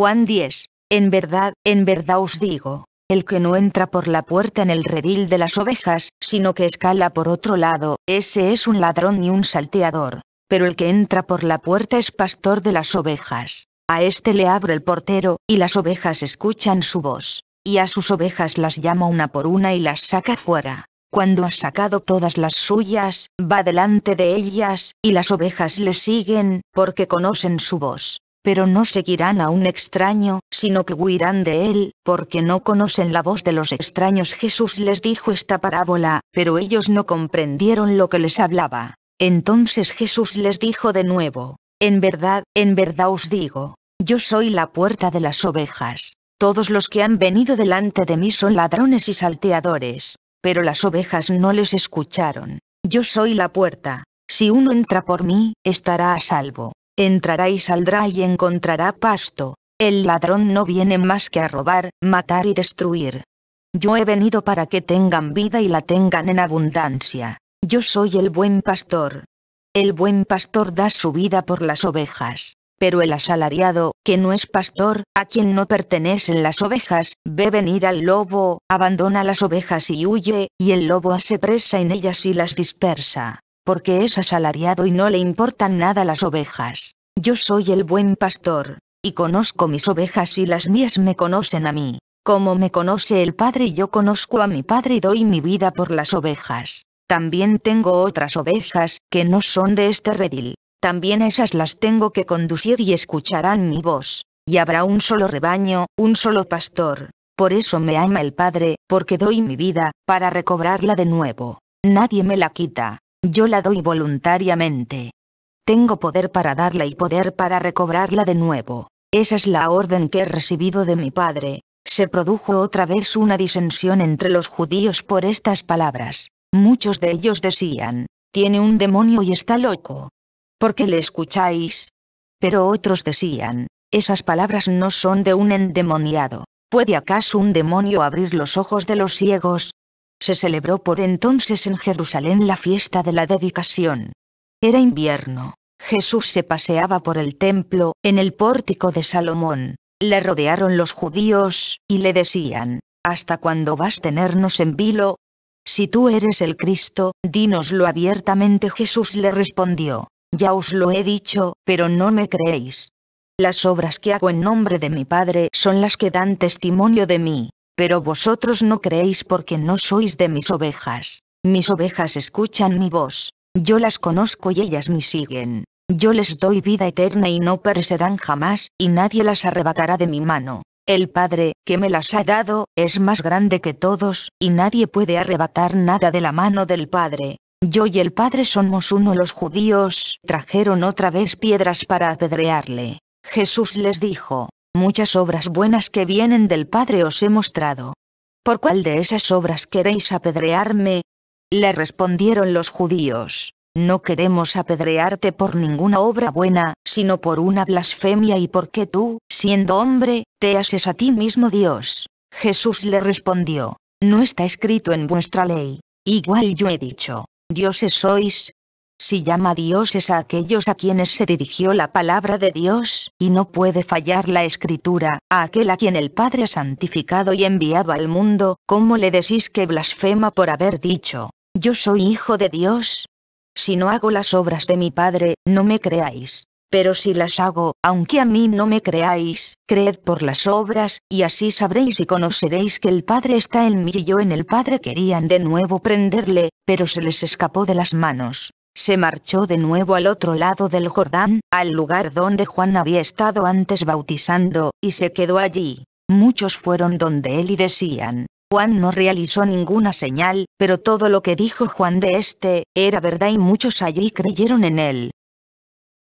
Juan 10. En verdad, en verdad os digo, el que no entra por la puerta en el redil de las ovejas, sino que escala por otro lado, ese es un ladrón y un salteador. Pero el que entra por la puerta es pastor de las ovejas. A este le abre el portero, y las ovejas escuchan su voz. Y a sus ovejas las llama una por una y las saca fuera. Cuando ha sacado todas las suyas, va delante de ellas, y las ovejas le siguen, porque conocen su voz pero no seguirán a un extraño, sino que huirán de él, porque no conocen la voz de los extraños. Jesús les dijo esta parábola, pero ellos no comprendieron lo que les hablaba. Entonces Jesús les dijo de nuevo, En verdad, en verdad os digo, yo soy la puerta de las ovejas. Todos los que han venido delante de mí son ladrones y salteadores, pero las ovejas no les escucharon. Yo soy la puerta. Si uno entra por mí, estará a salvo entrará y saldrá y encontrará pasto. El ladrón no viene más que a robar, matar y destruir. Yo he venido para que tengan vida y la tengan en abundancia. Yo soy el buen pastor. El buen pastor da su vida por las ovejas. Pero el asalariado, que no es pastor, a quien no pertenecen las ovejas, ve venir al lobo, abandona las ovejas y huye, y el lobo hace presa en ellas y las dispersa porque es asalariado y no le importan nada las ovejas. Yo soy el buen pastor, y conozco mis ovejas y las mías me conocen a mí. Como me conoce el Padre yo conozco a mi Padre y doy mi vida por las ovejas. También tengo otras ovejas, que no son de este redil. También esas las tengo que conducir y escucharán mi voz. Y habrá un solo rebaño, un solo pastor. Por eso me ama el Padre, porque doy mi vida, para recobrarla de nuevo. Nadie me la quita, yo la doy voluntariamente. Tengo poder para darla y poder para recobrarla de nuevo. Esa es la orden que he recibido de mi padre. Se produjo otra vez una disensión entre los judíos por estas palabras. Muchos de ellos decían, tiene un demonio y está loco. ¿Por qué le escucháis? Pero otros decían, esas palabras no son de un endemoniado. ¿Puede acaso un demonio abrir los ojos de los ciegos? Se celebró por entonces en Jerusalén la fiesta de la dedicación. Era invierno. Jesús se paseaba por el templo, en el pórtico de Salomón. Le rodearon los judíos, y le decían, ¿Hasta cuándo vas a tenernos en vilo? Si tú eres el Cristo, dínoslo abiertamente. Jesús le respondió, Ya os lo he dicho, pero no me creéis. Las obras que hago en nombre de mi Padre son las que dan testimonio de mí, pero vosotros no creéis porque no sois de mis ovejas. Mis ovejas escuchan mi voz, yo las conozco y ellas me siguen. Yo les doy vida eterna y no perecerán jamás, y nadie las arrebatará de mi mano. El Padre, que me las ha dado, es más grande que todos, y nadie puede arrebatar nada de la mano del Padre. Yo y el Padre somos uno. Los judíos trajeron otra vez piedras para apedrearle. Jesús les dijo, muchas obras buenas que vienen del Padre os he mostrado. ¿Por cuál de esas obras queréis apedrearme? Le respondieron los judíos, no queremos apedrearte por ninguna obra buena, sino por una blasfemia y porque tú, siendo hombre, te haces a ti mismo Dios. Jesús le respondió, no está escrito en vuestra ley, igual yo he dicho, dioses sois, si llama es a aquellos a quienes se dirigió la palabra de Dios, y no puede fallar la escritura, a aquel a quien el Padre ha santificado y enviado al mundo, ¿cómo le decís que blasfema por haber dicho, yo soy hijo de Dios? Si no hago las obras de mi Padre, no me creáis. Pero si las hago, aunque a mí no me creáis, creed por las obras, y así sabréis y conoceréis que el Padre está en mí y yo en el Padre. Querían de nuevo prenderle, pero se les escapó de las manos se marchó de nuevo al otro lado del Jordán, al lugar donde Juan había estado antes bautizando, y se quedó allí. Muchos fueron donde él y decían, Juan no realizó ninguna señal, pero todo lo que dijo Juan de este, era verdad y muchos allí creyeron en él.